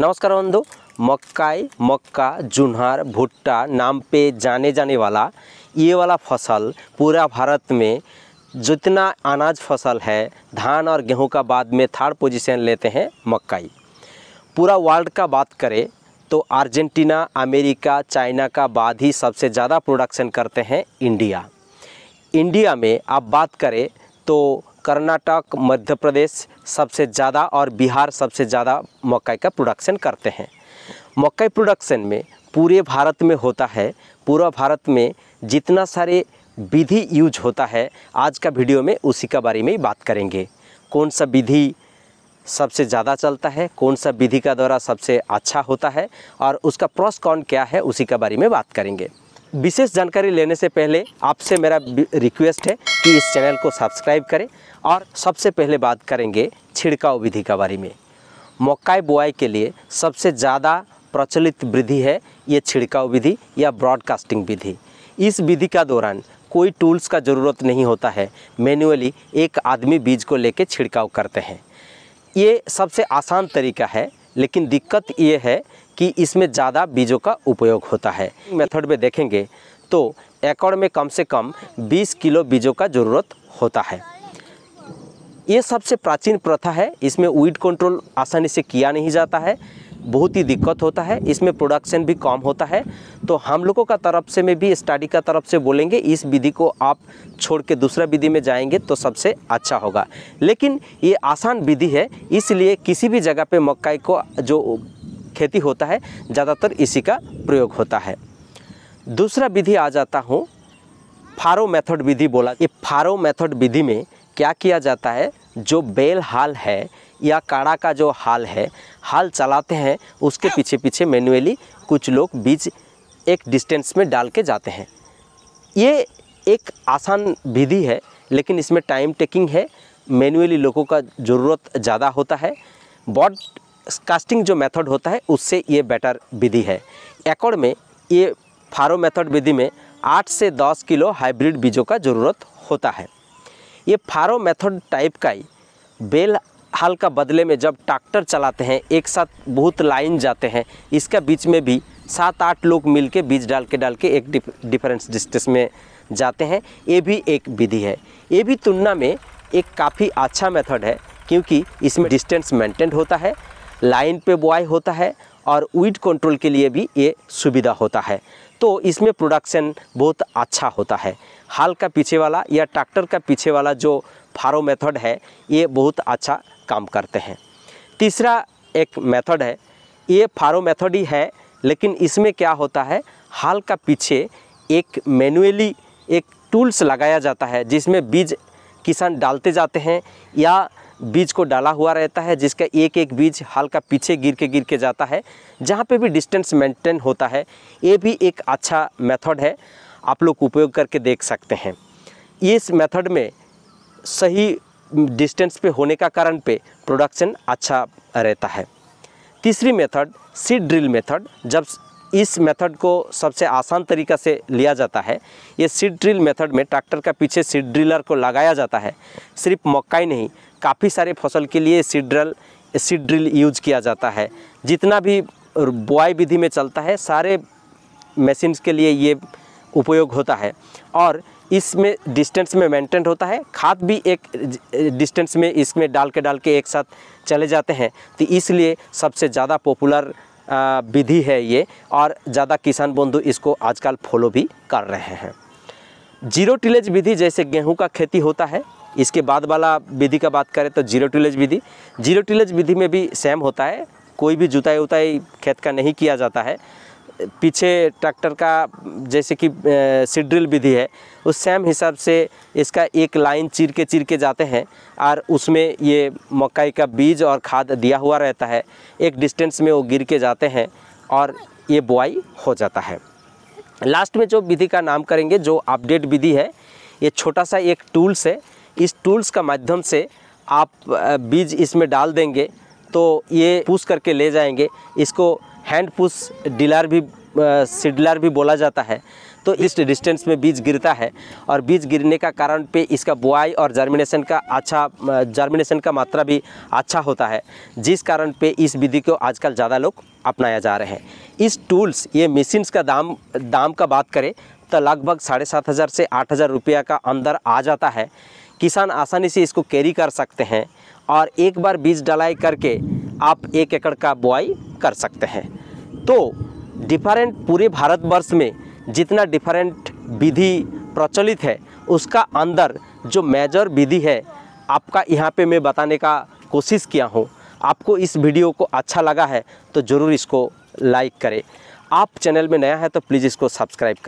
नमस्कार बंधु मक्काई मक्का जुन्हार भुट्टा नाम पे जाने जाने वाला ये वाला फसल पूरा भारत में जितना अनाज फसल है धान और गेहूं का बाद में थर्ड पोजीशन लेते हैं मक्काई पूरा वर्ल्ड का बात करें तो अर्जेंटीना अमेरिका चाइना का बाद ही सबसे ज़्यादा प्रोडक्शन करते हैं इंडिया इंडिया में आप बात करें तो कर्नाटक मध्य प्रदेश सबसे ज़्यादा और बिहार सबसे ज़्यादा मकई का प्रोडक्शन करते हैं मकई प्रोडक्शन में पूरे भारत में होता है पूरा भारत में जितना सारे विधि यूज होता है आज का वीडियो में उसी के बारे में बात करेंगे कौन सा विधि सबसे ज़्यादा चलता है कौन सा विधि का द्वारा सबसे अच्छा होता है और उसका प्रॉस कौन क्या है उसी के बारे में बात करेंगे विशेष जानकारी लेने से पहले आपसे मेरा रिक्वेस्ट है कि इस चैनल को सब्सक्राइब करें और सबसे पहले बात करेंगे छिड़काव विधि के बारे में मकाई बुआई के लिए सबसे ज़्यादा प्रचलित विधि है ये छिड़काव विधि या ब्रॉडकास्टिंग विधि इस विधि का दौरान कोई टूल्स का ज़रूरत नहीं होता है मैन्युअली एक आदमी बीज को लेकर छिड़काव करते हैं ये सबसे आसान तरीका है लेकिन दिक्कत ये है कि इसमें ज़्यादा बीजों का उपयोग होता है मेथड में देखेंगे तो एकड़ में कम से कम 20 किलो बीजों का ज़रूरत होता है ये सबसे प्राचीन प्रथा है इसमें वीड कंट्रोल आसानी से किया नहीं जाता है बहुत ही दिक्कत होता है इसमें प्रोडक्शन भी कम होता है तो हम लोगों का तरफ से में भी स्टडी का तरफ से बोलेंगे इस विधि को आप छोड़ के दूसरा विधि में जाएंगे तो सबसे अच्छा होगा लेकिन ये आसान विधि है इसलिए किसी भी जगह पे मक्काई को जो खेती होता है ज़्यादातर इसी का प्रयोग होता है दूसरा विधि आ जाता हूँ फारो मेथड विधि बोला ये फारो मेथड विधि में क्या किया जाता है जो बेल हाल है या काड़ा का जो हाल है हाल चलाते हैं उसके पीछे पीछे मैनुअली कुछ लोग बीज एक डिस्टेंस में डाल के जाते हैं ये एक आसान विधि है लेकिन इसमें टाइम टेकिंग है मैनुअली लोगों का ज़रूरत ज़्यादा होता है बॉड कास्टिंग जो मेथड होता है उससे ये बेटर विधि है एकड़ में ये फारो मेथड विधि में आठ से दस किलो हाइब्रिड बीजों का ज़रूरत होता है ये फारो मेथड टाइप का ही बेल हाल का बदले में जब ट्रैक्टर चलाते हैं एक साथ बहुत लाइन जाते हैं इसका बीच में भी सात आठ लोग मिल के बीज डाल के डाल के एक डिफरेंस डिस्टेंस में जाते हैं ये भी एक विधि है ये भी तुलना में एक काफ़ी अच्छा मेथड है क्योंकि इसमें डिस्टेंस मेंटेन होता है लाइन पे बुआई होता है और वीड कंट्रोल के लिए भी ये सुविधा होता है तो इसमें प्रोडक्शन बहुत अच्छा होता है हाल का पीछे वाला या ट्रैक्टर का पीछे वाला जो फारो मेथड है ये बहुत अच्छा काम करते हैं तीसरा एक मेथड है ये फारो मेथड ही है लेकिन इसमें क्या होता है हाल का पीछे एक मैनुअली एक टूल्स लगाया जाता है जिसमें बीज किसान डालते जाते हैं या बीज को डाला हुआ रहता है जिसका एक एक बीज हल्का पीछे गिर के गिर के जाता है जहाँ पे भी डिस्टेंस मेंटेन होता है ये भी एक अच्छा मेथड है आप लोग उपयोग करके देख सकते हैं इस मेथड में सही डिस्टेंस पे होने का कारण पे प्रोडक्शन अच्छा रहता है तीसरी मेथड सीड ड्रिल मेथड जब इस मेथड को सबसे आसान तरीका से लिया जाता है ये सीड ड्रिल मेथड में ट्रैक्टर का पीछे सीड ड्रिलर को लगाया जाता है सिर्फ मक्का ही नहीं काफ़ी सारे फसल के लिए seed drill seed drill use किया जाता है जितना भी बुआई विधि में चलता है सारे मशीन्स के लिए ये उपयोग होता है और इसमें डिस्टेंस में मेंटेन होता है खाद भी एक डिस्टेंस में इसमें डाल के डाल के एक साथ चले जाते हैं तो इसलिए सबसे ज़्यादा पॉपुलर विधि है ये और ज़्यादा किसान बंधु इसको आजकल फॉलो भी कर रहे हैं जीरो टिलेज विधि जैसे गेहूं का खेती होता है इसके बाद वाला विधि का बात करें तो जीरो टिलेज विधि जीरो टिलेज विधि में भी सेम होता है कोई भी जुताई उताई खेत का नहीं किया जाता है पीछे ट्रैक्टर का जैसे कि सिड्रिल विधि है उस सेम हिसाब से इसका एक लाइन चीर के चीर के जाते हैं और उसमें ये मकई का बीज और खाद दिया हुआ रहता है एक डिस्टेंस में वो गिर के जाते हैं और ये बुआई हो जाता है लास्ट में जो विधि का नाम करेंगे जो अपडेट विधि है ये छोटा सा एक टूल्स है इस टूल्स का माध्यम से आप बीज इसमें डाल देंगे तो ये पूछ करके ले जाएंगे इसको हैंड पुश डीलर भी सीडलर भी बोला जाता है तो इस डिस्टेंस में बीज गिरता है और बीज गिरने का कारण पे इसका बुआई और जर्मिनेशन का अच्छा जर्मिनेशन का मात्रा भी अच्छा होता है जिस कारण पे इस विधि को आजकल ज़्यादा लोग अपनाया जा रहे हैं इस टूल्स ये मशीन्स का दाम दाम का बात करें तो लगभग साढ़े सात हज़ार से आठ हज़ार रुपया का अंदर आ जाता है किसान आसानी से इसको कैरी कर सकते हैं और एक बार बीज डलाई करके आप एक एकड़ का बुआई कर सकते हैं तो डिफरेंट पूरे भारतवर्ष में जितना डिफरेंट विधि प्रचलित है उसका अंदर जो मेजर विधि है आपका यहाँ पे मैं बताने का कोशिश किया हूँ आपको इस वीडियो को अच्छा लगा है तो ज़रूर इसको लाइक करें आप चैनल में नया है तो प्लीज़ इसको सब्सक्राइब करें